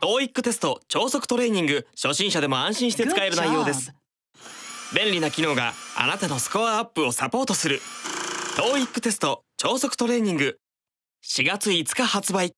TOEIC テスト超速トレーニング初心者でも安心して使える内容です便利な機能があなたのスコアアップをサポートする TOEIC テスト超速トレーニング4月5日発売